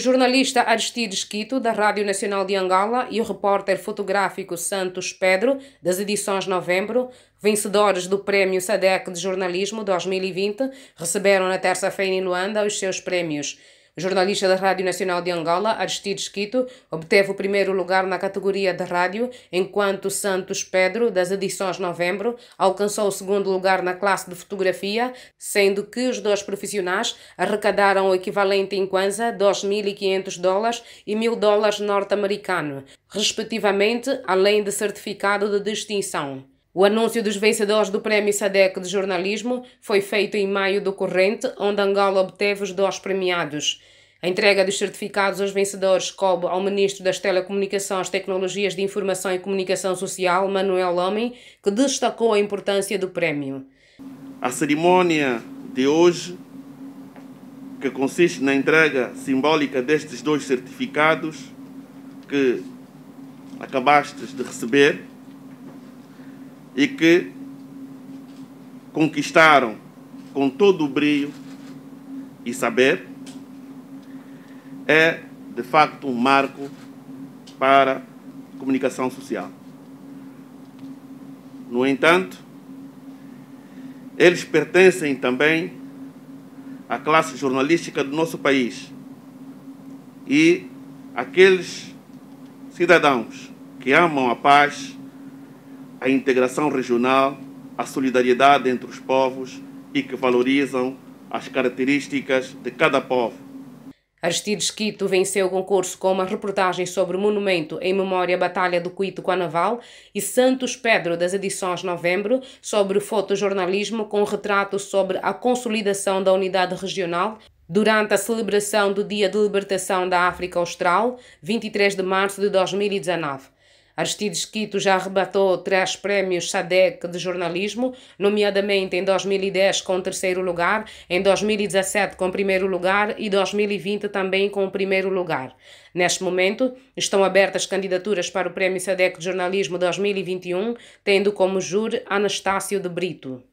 O jornalista Aristides Quito, da Rádio Nacional de Angola, e o repórter fotográfico Santos Pedro, das edições Novembro, vencedores do Prémio SADEC de Jornalismo 2020, receberam na terça-feira em Luanda os seus prémios. O Jornalista da Rádio Nacional de Angola, Aristides Quito, obteve o primeiro lugar na categoria de rádio, enquanto Santos Pedro, das edições novembro, alcançou o segundo lugar na classe de fotografia, sendo que os dois profissionais arrecadaram o equivalente em Kwanza, 2.500 dólares e 1.000 dólares norte-americano, respectivamente, além de certificado de distinção. O anúncio dos vencedores do Prémio SADEC de Jornalismo foi feito em maio do corrente, onde Angola obteve os dois premiados. A entrega dos certificados aos vencedores coube ao Ministro das Telecomunicações, Tecnologias de Informação e Comunicação Social, Manuel Homem, que destacou a importância do prémio. A cerimónia de hoje, que consiste na entrega simbólica destes dois certificados que acabastes de receber, e que conquistaram com todo o brilho e saber, é de facto um marco para a comunicação social. No entanto, eles pertencem também à classe jornalística do nosso país e aqueles cidadãos que amam a paz a integração regional, a solidariedade entre os povos e que valorizam as características de cada povo. Aristides Quito venceu o concurso com uma reportagem sobre o monumento em memória à Batalha do Quito com a Naval e Santos Pedro das edições Novembro sobre fotojornalismo com retrato sobre a consolidação da unidade regional durante a celebração do Dia de Libertação da África Austral, 23 de março de 2019. Aristides Quito já arrebatou três prémios SADEC de jornalismo, nomeadamente em 2010 com terceiro lugar, em 2017 com primeiro lugar e 2020 também com primeiro lugar. Neste momento, estão abertas candidaturas para o Prémio SADEC de Jornalismo 2021, tendo como júri Anastácio de Brito.